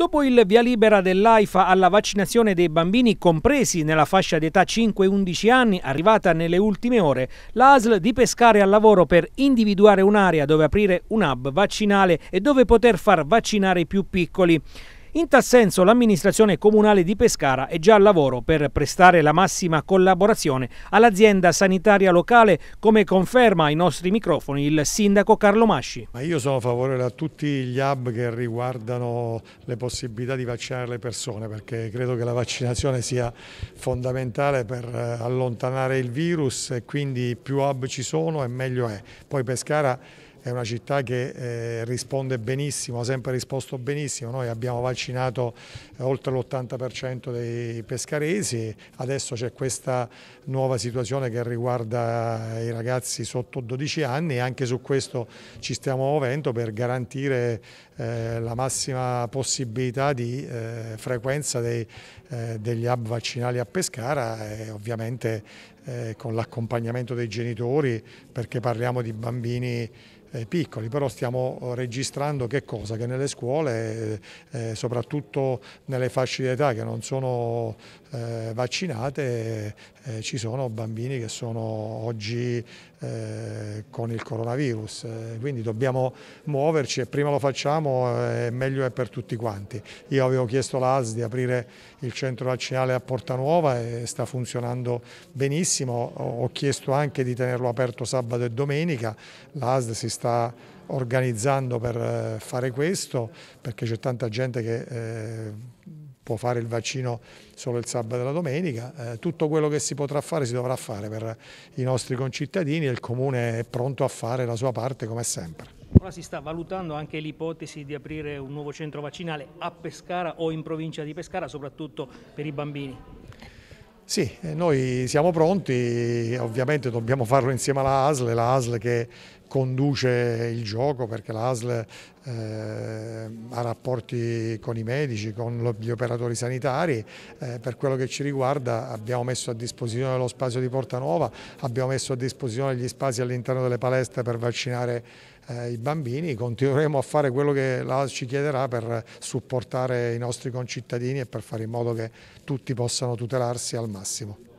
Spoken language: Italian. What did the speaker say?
Dopo il via libera dell'AIFA alla vaccinazione dei bambini compresi nella fascia d'età 5-11 anni, arrivata nelle ultime ore, l'ASL di Pescare al lavoro per individuare un'area dove aprire un hub vaccinale e dove poter far vaccinare i più piccoli. In tal senso l'amministrazione comunale di Pescara è già al lavoro per prestare la massima collaborazione all'azienda sanitaria locale, come conferma ai nostri microfoni il sindaco Carlo Masci. Ma io sono favorevole a tutti gli hub che riguardano le possibilità di vaccinare le persone, perché credo che la vaccinazione sia fondamentale per eh, allontanare il virus e quindi più hub ci sono e meglio è. Poi Pescara è una città che eh, risponde benissimo, ha sempre risposto benissimo, noi abbiamo vaccinato eh, oltre l'80% dei pescaresi, adesso c'è questa nuova situazione che riguarda eh, i ragazzi sotto 12 anni e anche su questo ci stiamo muovendo per garantire eh, la massima possibilità di eh, frequenza dei, eh, degli hub vaccinali a Pescara e ovviamente eh, con l'accompagnamento dei genitori perché parliamo di bambini eh, piccoli, però stiamo registrando che cosa? Che nelle scuole, soprattutto nelle fasce di età che non sono vaccinate, ci sono bambini che sono oggi con il coronavirus, quindi dobbiamo muoverci e prima lo facciamo facciamo eh, meglio è per tutti quanti. Io avevo chiesto all'AS di aprire il centro vaccinale a Porta Nuova e sta funzionando benissimo, ho chiesto anche di tenerlo aperto sabato e domenica, l'ASD si sta organizzando per eh, fare questo perché c'è tanta gente che... Eh, può fare il vaccino solo il sabato e la domenica, eh, tutto quello che si potrà fare si dovrà fare per i nostri concittadini e il Comune è pronto a fare la sua parte come sempre. Ora si sta valutando anche l'ipotesi di aprire un nuovo centro vaccinale a Pescara o in provincia di Pescara, soprattutto per i bambini. Sì, eh, noi siamo pronti, ovviamente dobbiamo farlo insieme alla ASL, la ASL che conduce il gioco perché l'ASL eh, ha rapporti con i medici, con gli operatori sanitari, eh, per quello che ci riguarda abbiamo messo a disposizione lo spazio di Porta Nuova, abbiamo messo a disposizione gli spazi all'interno delle palestre per vaccinare eh, i bambini, continueremo a fare quello che l'ASL ci chiederà per supportare i nostri concittadini e per fare in modo che tutti possano tutelarsi al massimo.